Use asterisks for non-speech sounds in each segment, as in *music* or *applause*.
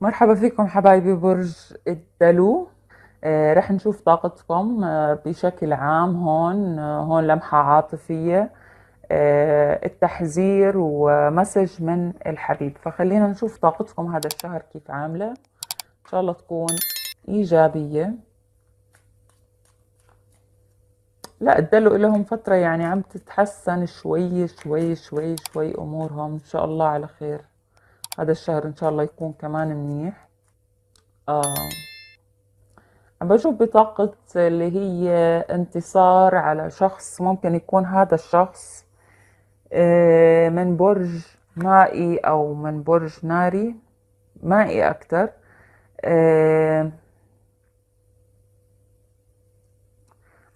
مرحبا فيكم حبايبي برج الدلو آه، رح نشوف طاقتكم آه، بشكل عام هون آه، هون لمحة عاطفية التحذير ومسج من الحبيب فخلينا نشوف طاقتكم هذا الشهر كيف عاملة إن شاء الله تكون إيجابية لا الدلو لهم فترة يعني عم تتحسن شوي شوي شوي شوي أمورهم إن شاء الله على خير هذا الشهر ان شاء الله يكون كمان منيح آه عم بشوف بطاقة اللي هي انتصار على شخص ممكن يكون هذا الشخص آه من برج مائي او من برج ناري مائي اكتر آه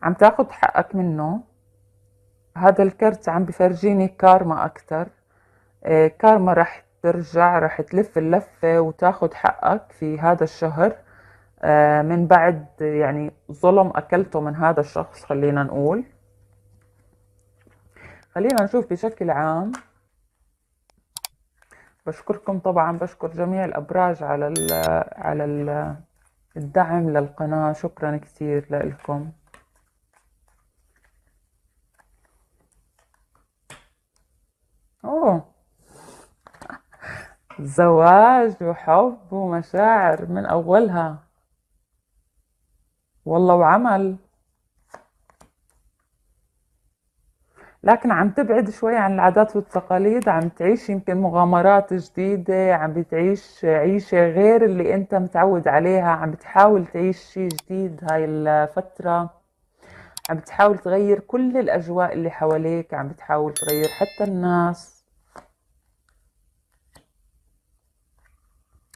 عم تاخد حقك منه هذا الكرت عم بفرجيني كارما اكتر آه كارما رح ترجع رح تلف اللفة وتاخد حقك في هذا الشهر آه، من بعد يعني ظلم أكلته من هذا الشخص خلينا نقول خلينا نشوف بشكل عام بشكركم طبعا بشكر جميع الأبراج على ال على ال الدعم للقناة شكرا كثير لكم زواج وحب ومشاعر من أولها والله وعمل لكن عم تبعد شوي عن العادات والتقاليد عم تعيش يمكن مغامرات جديدة عم بتعيش عيشة غير اللي انت متعود عليها عم بتحاول تعيش شيء جديد هاي الفترة عم بتحاول تغير كل الأجواء اللي حواليك عم بتحاول تغير حتى الناس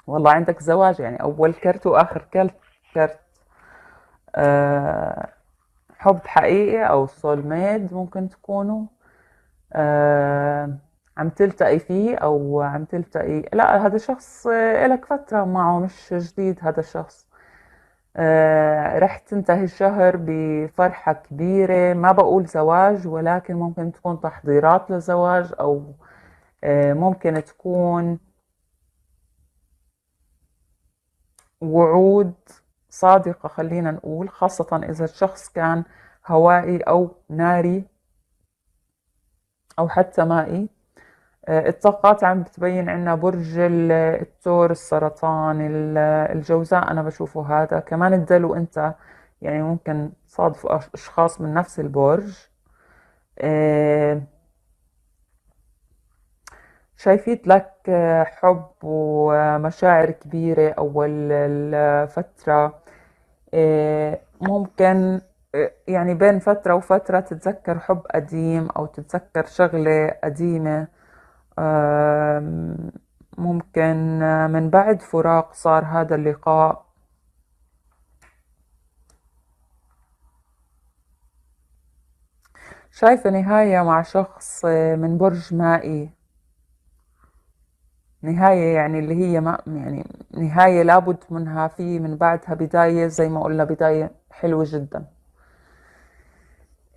والله عندك زواج يعني أول كرت وآخر كرت كرت أه حب حقيقي أو سول ميد ممكن تكونوا أه عم تلتقي فيه أو عم تلتقي لا هذا شخص آه، إلك فترة معه مش جديد هذا الشخص أه رح تنتهي الشهر بفرحة كبيرة ما بقول زواج ولكن ممكن تكون تحضيرات لزواج أو آه، ممكن تكون وعود صادقة خلينا نقول خاصة إذا الشخص كان هوائي أو ناري أو حتى مائي آه، الطاقات عم بتبين عنا برج الثور السرطان الجوزاء أنا بشوفه هذا كمان الدلو أنت يعني ممكن صادف أشخاص من نفس البرج آه، شايفيت لك حب ومشاعر كبيرة أول الفترة إيه، ممكن يعني بين فترة وفترة تتذكر حب قديم أو تتذكر شغلة قديمة ممكن من بعد فراق صار هذا اللقاء شايفة نهاية مع شخص آه، من برج مائي نهاية يعني اللي هي ما يعني نهاية لابد منها في من بعدها بداية زي ما قلنا بداية حلوة جدا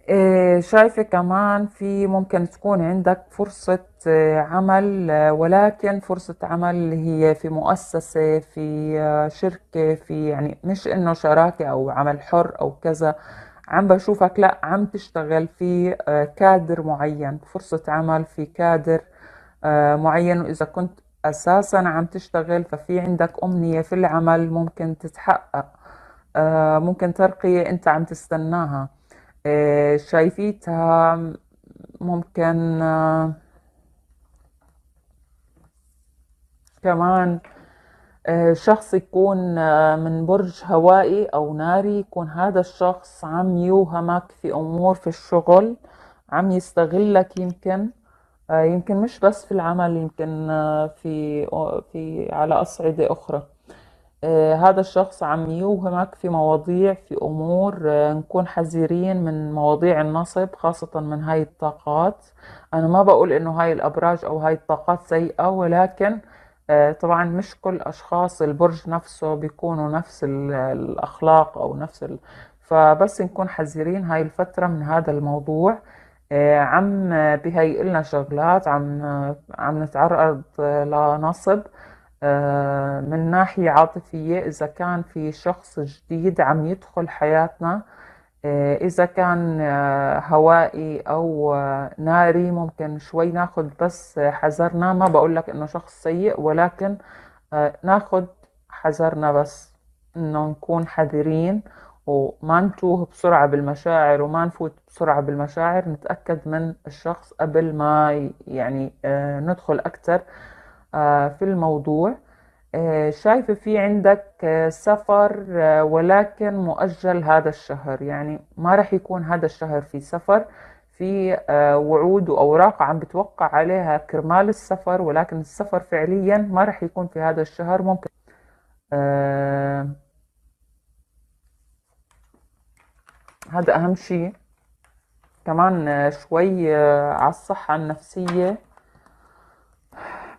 إيه، شايفة كمان في ممكن تكون عندك فرصة إيه، عمل إيه، ولكن فرصة عمل اللي هي في مؤسسة في شركة في يعني مش انه شراكة او عمل حر او كذا عم بشوفك لا عم تشتغل في كادر معين فرصة عمل في كادر معين وإذا كنت اساسا عم تشتغل ففي عندك امنيه في العمل ممكن تتحقق آه، ممكن ترقيه انت عم تستناها آه، شايفيتها ممكن آه، كمان شخص يكون من برج هوائي او ناري يكون هذا الشخص عم يوهمك في امور في الشغل عم يستغلك يمكن آه، يمكن مش بس في العمل يمكن آه، في في على أصعدة أخرى آه، هذا الشخص عم يوهمك في مواضيع في أمور نكون حذرين من مواضيع النصب خاصة من هاي الطاقات أنا ما بقول إنه هاي الأبراج أو هاي الطاقات سيئة ولكن طبعا مش كل أشخاص البرج نفسه بيكونوا نفس الأخلاق أو نفس ال... فبس نكون حذرين هاي الفترة من هذا الموضوع آه، عم بهيئ لنا شغلات عم عم نتعرض لنصب آه، من ناحية عاطفية إذا كان في شخص جديد عم يدخل حياتنا آه، إذا كان هوائي أو ناري ممكن شوي ناخد بس حذرنا ما بقولك إنه شخص سيء ولكن ناخد حذرنا بس إنه نكون حذرين وما نتوه بسرعة بالمشاعر وما نفوت بسرعة بالمشاعر نتأكد من الشخص قبل ما يعني آه، ندخل أكثر آه، في الموضوع آه، شايفة في عندك سفر ولكن مؤجل هذا الشهر يعني ما رح يكون هذا الشهر في سفر في وعود وأوراق عم بتوقع عليها كرمال السفر ولكن السفر فعليا ما رح يكون في هذا الشهر ممكن هذا أهم شي كمان آه، شوي آه، على الصحة النفسية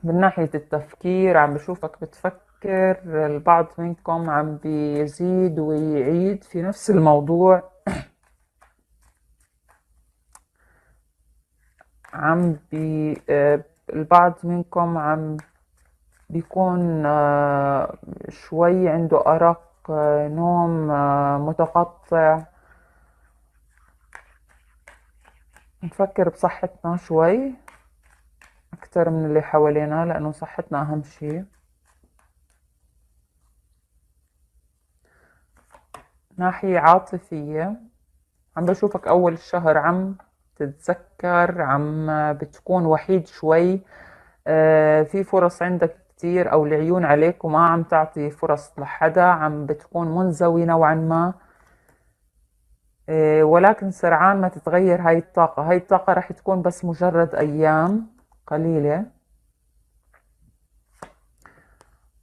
من ناحية التفكير عم بشوفك بتفكر البعض منكم عم بيزيد ويعيد في نفس الموضوع *clears throat* عم بي آه، البعض منكم عم بيكون شوي عنده أرق نوم متقطع نفكر بصحتنا شوي أكتر من اللي حوالينا لأنه صحتنا أهم شي ناحية عاطفية عم بشوفك أول الشهر عم تتذكر عم بتكون وحيد شوي آه في فرص عندك كتير أو العيون عليك وما عم تعطي فرص لحدا عم بتكون منزوي نوعا ما آه، ولكن سرعان ما تتغير هاي الطاقة هاي الطاقة رح تكون بس مجرد أيام قليلة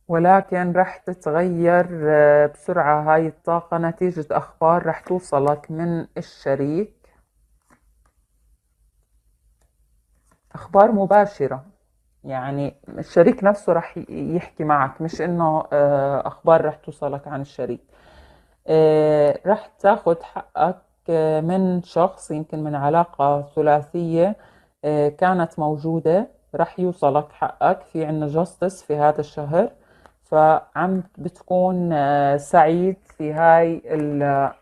ولكن رح تتغير آه، بسرعة هاي الطاقة نتيجة أخبار رح توصلك من الشريك أخبار مباشرة يعني الشريك نفسه رح يحكي معك مش إنه آه، أخبار رح توصلك عن الشريك آه، رح تاخد حقك آه، من شخص يمكن من علاقة ثلاثية آه، كانت موجودة رح يوصلك حقك في عنا جاستس في هذا الشهر فعم بتكون سعيد في هاي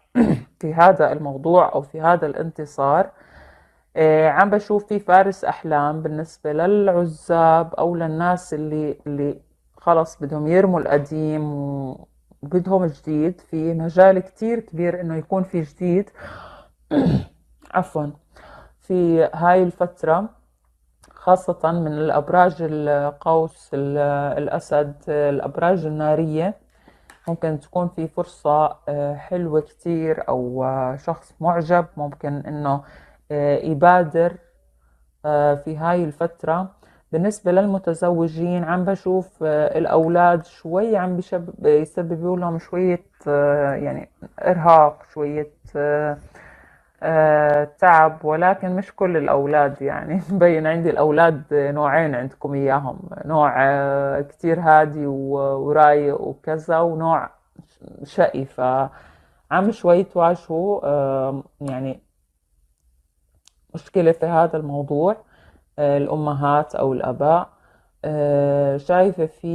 *clears throat* في هذا الموضوع او في هذا الانتصار عم بشوف في فارس احلام بالنسبه للعزاب او للناس اللي اللي خلص بدهم يرموا القديم بدهم جديد في مجال كتير كبير انه يكون في جديد *clears throat* عفوا في هاي الفترة خاصة من الأبراج القوس الأسد الأبراج النارية ممكن تكون في فرصة آه، حلوة كتير أو آه، شخص معجب ممكن إنه آه، يبادر في هاي الفترة بالنسبة للمتزوجين عم بشوف آه، الأولاد شوي عم بيسببوا لهم شوية آه، يعني إرهاق شوية آه، تعب ولكن مش كل الأولاد يعني *laughs* مبين عندي الأولاد نوعين عندكم إياهم نوع كتير هادي ورايق وكذا ونوع شقي فعم شوي تواجهوا يعني مشكلة في هذا الموضوع آه، الأمهات أو الآباء آه، شايفة في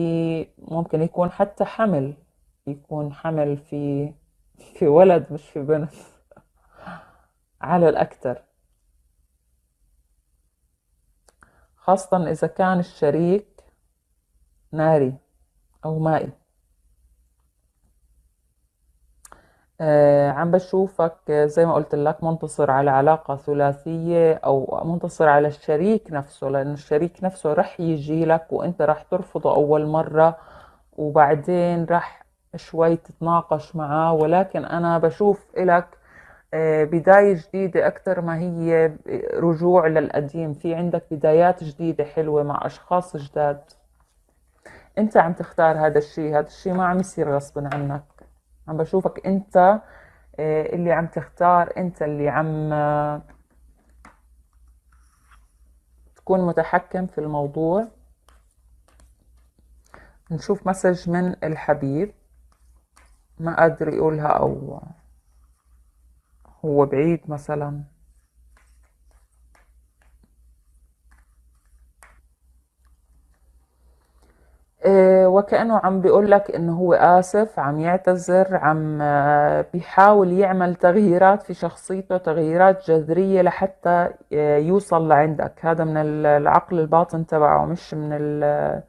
ممكن يكون حتى حمل يكون حمل في في ولد مش في بنت *laughs* على الأكثر خاصة إذا كان الشريك ناري أو مائي آه، عم بشوفك زي ما قلت لك منتصر على علاقة ثلاثية أو منتصر على الشريك نفسه لأنه الشريك نفسه رح يجي لك وأنت رح ترفضه أول مرة وبعدين رح شوي تتناقش معاه ولكن أنا بشوف إلك آه، بداية جديدة أكثر ما هي رجوع للقديم في عندك بدايات جديدة حلوة مع أشخاص جداد أنت عم تختار هذا الشيء هذا الشيء ما عم يصير غصب عنك عم بشوفك انت آه، اللي عم تختار انت اللي عم آه، تكون متحكم في الموضوع نشوف مسج من الحبيب ما قادر يقولها او هو بعيد مثلا إيه هو كأنه عم بيقول لك إنه هو آسف عم يعتذر عم آه، بيحاول يعمل تغييرات في شخصيته تغييرات جذرية لحتى آه، يوصل لعندك هذا من العقل الباطن تبعه مش من ال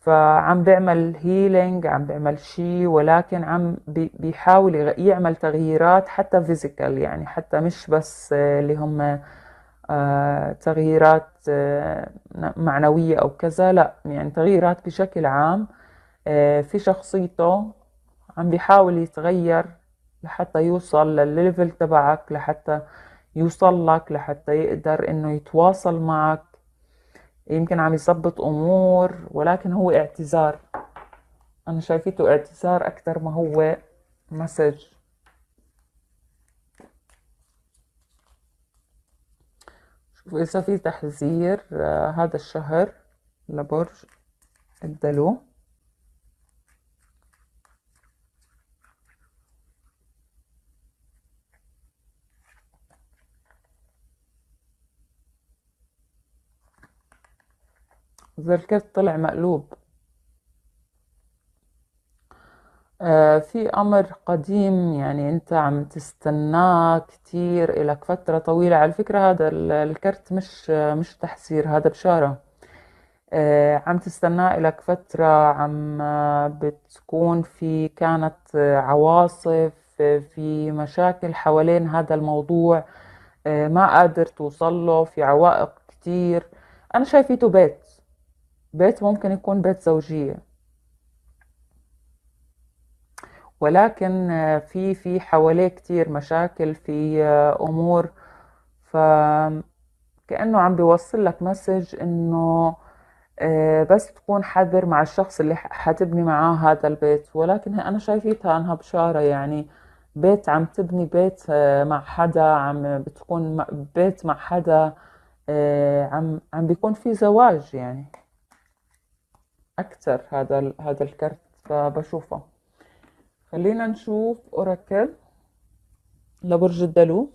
فعم بيعمل هيلينج عم بيعمل شيء ولكن عم بيحاول يعمل تغييرات حتى فيزيكال يعني حتى مش بس آه، اللي هم آه، تغييرات آه، معنوية أو كذا لا يعني تغييرات بشكل عام آه، في شخصيته عم بيحاول يتغير لحتى يوصل للليفل تبعك لحتى يوصل لك لحتى يقدر انه يتواصل معك يمكن عم يظبط امور ولكن هو اعتذار انا شايفته اعتذار اكثر ما هو مسج وإذا في تحذير آه، هذا الشهر لبرج الدلو ذا الكرت طلع مقلوب آه، في أمر قديم يعني أنت عم تستناه كتير إلك فترة طويلة على فكرة هذا الكرت مش مش تحسير هذا بشارة آه، عم تستناه إلك فترة عم آه، بتكون في كانت عواصف في مشاكل حوالين هذا الموضوع ما قادر توصل له في عوائق كتير أنا شايفيته بيت بيت ممكن يكون بيت زوجية ولكن آه، في في حواليه كتير مشاكل في آه، امور فكأنه عم بيوصل لك مسج انه آه، بس تكون حذر مع الشخص اللي حتبني معاه هذا البيت ولكن انا شايفيتها انها بشارة يعني بيت عم تبني بيت مع حدا عم بتكون بيت مع حدا عم عم بيكون في زواج يعني اكثر هذا هذا الكرت فبشوفه خلينا نشوف اوراكل لبرج الدلو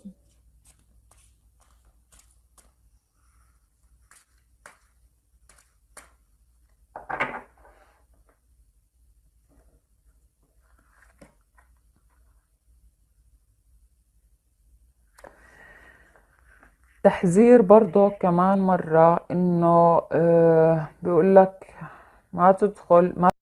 تحذير برضو كمان مرة انه آه، بيقول لك ما تدخل ما